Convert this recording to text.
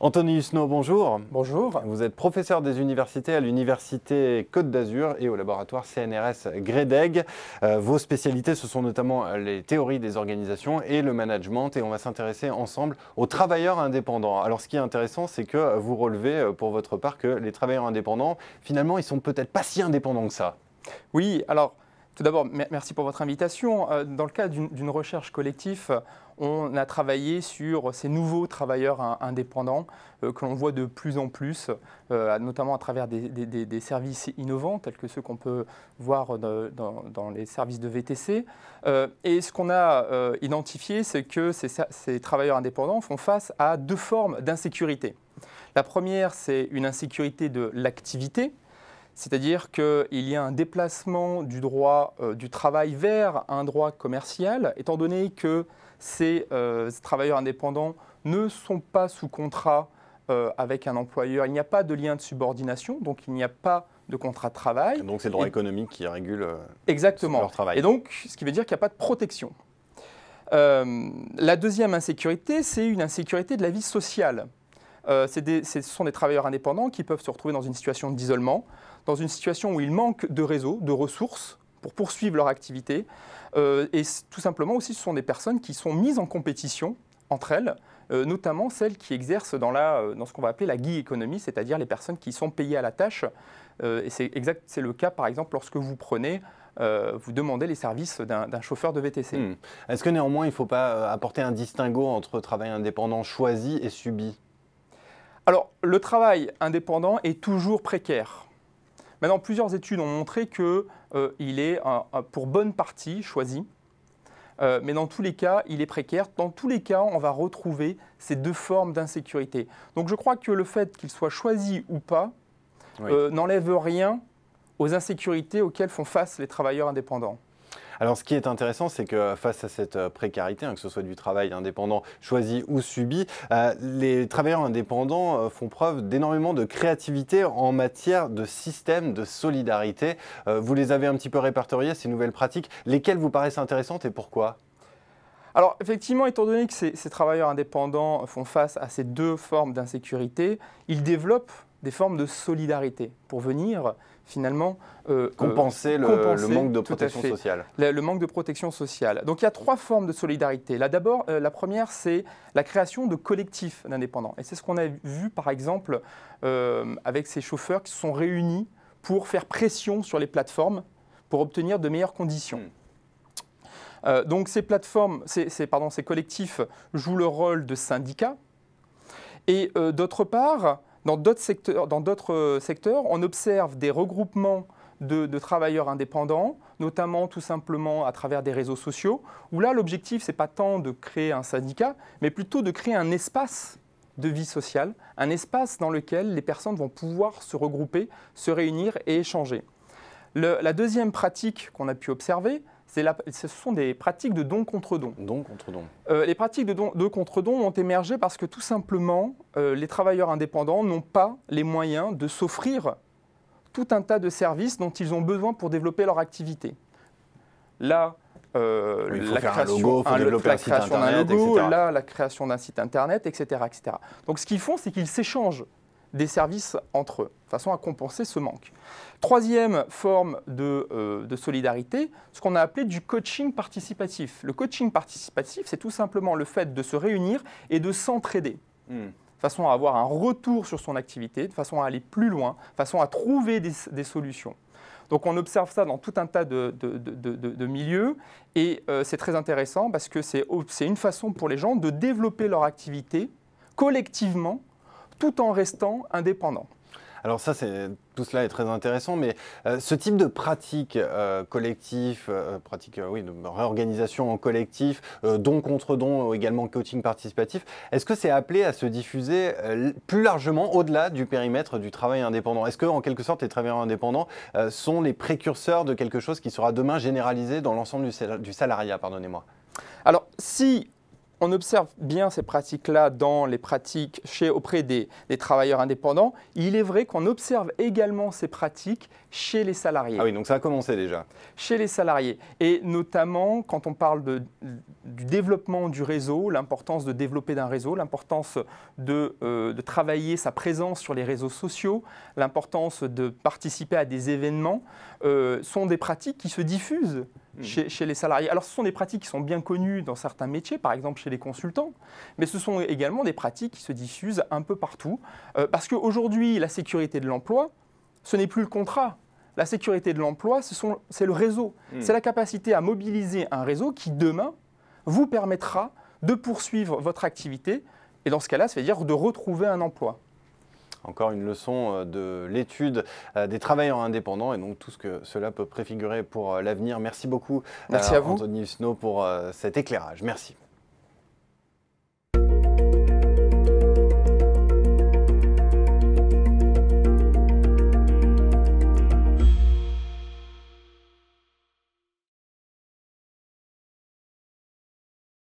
Anthony Snow, bonjour. Bonjour. Vous êtes professeur des universités à l'Université Côte d'Azur et au laboratoire CNRS Gredeg. Euh, vos spécialités, ce sont notamment euh, les théories des organisations et le management. Et on va s'intéresser ensemble aux travailleurs indépendants. Alors, ce qui est intéressant, c'est que vous relevez euh, pour votre part que les travailleurs indépendants, finalement, ils sont peut-être pas si indépendants que ça. Oui, alors. Tout d'abord, merci pour votre invitation. Euh, dans le cadre d'une recherche collective, on a travaillé sur ces nouveaux travailleurs indépendants euh, que l'on voit de plus en plus, euh, notamment à travers des, services innovants tels que ceux qu'on peut voir dans, les services de VTC. et ce qu'on a identifié, c'est que ces travailleurs indépendants font face à deux formes d'insécurité. La première, c'est une insécurité de l'activité, c'est-à-dire qu'il y a un déplacement du droit euh, du travail vers un droit commercial, étant donné que ces, euh, travailleurs indépendants ne sont pas sous contrat euh, avec un employeur. Il n'y a pas de lien de subordination, donc il n'y a pas de contrat de travail. Donc c'est le droit économique qui régule leur travail. Et donc, ce qui veut dire qu'il n'y a pas de protection. la deuxième insécurité, c'est une insécurité de la vie sociale. ce sont des travailleurs indépendants qui peuvent se retrouver dans une situation d'isolement, dans une situation où ils manquent de réseaux, de ressources pour poursuivre leur activité. Euh, et tout simplement aussi, ce sont des personnes qui sont mises en compétition entre elles, euh, notamment celles qui exercent dans, la, euh, dans ce qu'on va appeler la guille économie, c'est-à-dire les personnes qui sont payées à la tâche. et c'est exact, c'est le cas par exemple lorsque vous prenez vous demandez les services d'un chauffeur de VTC. Hmm. Est-ce que néanmoins il ne faut pas apporter un distinguo entre travail indépendant choisi et subi Alors le travail indépendant est toujours précaire. Maintenant, plusieurs études ont montré qu'il euh, est pour bonne partie choisi, euh, mais dans tous les cas, il est précaire. Dans tous les cas, on va retrouver ces deux formes d'insécurité. Donc je crois que le fait qu'il soit choisi ou pas euh, n'enlève rien aux insécurités auxquelles font face les travailleurs indépendants. Alors ce qui est intéressant, c'est que face à cette euh, précarité, hein, que ce soit du travail indépendant choisi ou subi, euh, les travailleurs indépendants euh, font preuve d'énormément de créativité en matière de système de solidarité. vous les avez un petit peu répertoriés, ces nouvelles pratiques. Lesquelles vous paraissent intéressantes et pourquoi alors effectivement, étant donné que ces travailleurs indépendants font face à ces deux formes d'insécurité, ils développent des formes de solidarité pour venir finalement euh, euh, compenser, le, manque de protection sociale. Le, manque de protection sociale. Donc il y a trois formes de solidarité. Là d'abord, euh, la première c'est la création de collectifs d'indépendants. Et c'est ce qu'on a vu par exemple avec ces chauffeurs qui se sont réunis pour faire pression sur les plateformes pour obtenir de meilleures conditions. Hmm. donc ces plateformes, ces, pardon, ces collectifs jouent le rôle de syndicats. Et d'autre part, dans d'autres euh, secteurs, on observe des regroupements de, travailleurs indépendants, notamment tout simplement à travers des réseaux sociaux, où là l'objectif n'est pas tant de créer un syndicat, mais plutôt de créer un espace de vie sociale, un espace dans lequel les personnes vont pouvoir se regrouper, se réunir et échanger. la deuxième pratique qu'on a pu observer, ce sont des pratiques de dons contre don. Don contre don. Euh, les pratiques de don de contre don ont émergé parce que tout simplement, euh, les travailleurs indépendants n'ont pas les moyens de s'offrir tout un tas de services dont ils ont besoin pour développer leur activité. Là, euh, la, création, d'un logo, là, la création d'un site internet, etc. Donc, ce qu'ils font, c'est qu'ils s'échangent des services entre eux, de façon à compenser ce manque. Troisième forme euh, de, solidarité, ce qu'on a appelé du coaching participatif. Le coaching participatif, c'est tout simplement le fait de se réunir et de s'entraider. Hmm. De façon à avoir un retour sur son activité, de façon à aller plus loin, de façon à trouver des, solutions. Donc on observe ça dans tout un tas de, milieux et euh, c'est très intéressant parce que c'est une façon pour les gens de développer leur activité collectivement tout en restant indépendant. Alors ça, tout cela est très intéressant, mais euh, ce type de pratique euh, collective, euh, pratique oui, de réorganisation en collectif, don contre don, également coaching participatif, est-ce que c'est appelé à se diffuser plus largement au-delà du périmètre du travail indépendant Est-ce que, en quelque sorte, les travailleurs indépendants sont les précurseurs de quelque chose qui sera demain généralisé dans l'ensemble du, salariat Pardonnez-moi. Alors, si on observe bien ces pratiques-là dans les pratiques chez, auprès des, travailleurs indépendants. Il est vrai qu'on observe également ces pratiques chez les salariés. Ah oui, donc ça a commencé déjà. Chez les salariés. Et notamment, quand on parle de, du développement du réseau, l'importance de développer d'un réseau, l'importance de, euh, travailler sa présence sur les réseaux sociaux, l'importance de participer à des événements, euh, sont des pratiques qui se diffusent Mmh. chez, les salariés. Alors ce sont des pratiques qui sont bien connues dans certains métiers, par exemple chez les consultants, mais ce sont également des pratiques qui se diffusent un peu partout, euh, parce qu'aujourd'hui, la sécurité de l'emploi, ce n'est plus le contrat. La sécurité de l'emploi, c'est le réseau. Mmh. C'est la capacité à mobiliser un réseau qui, demain, vous permettra de poursuivre votre activité, et dans ce cas là ça veut dire de retrouver un emploi. Encore une leçon euh, de l'étude euh, des travailleurs indépendants et donc tout ce que cela peut préfigurer pour euh, l'avenir. Merci beaucoup, Merci à Anthony Snow, pour cet éclairage. Merci.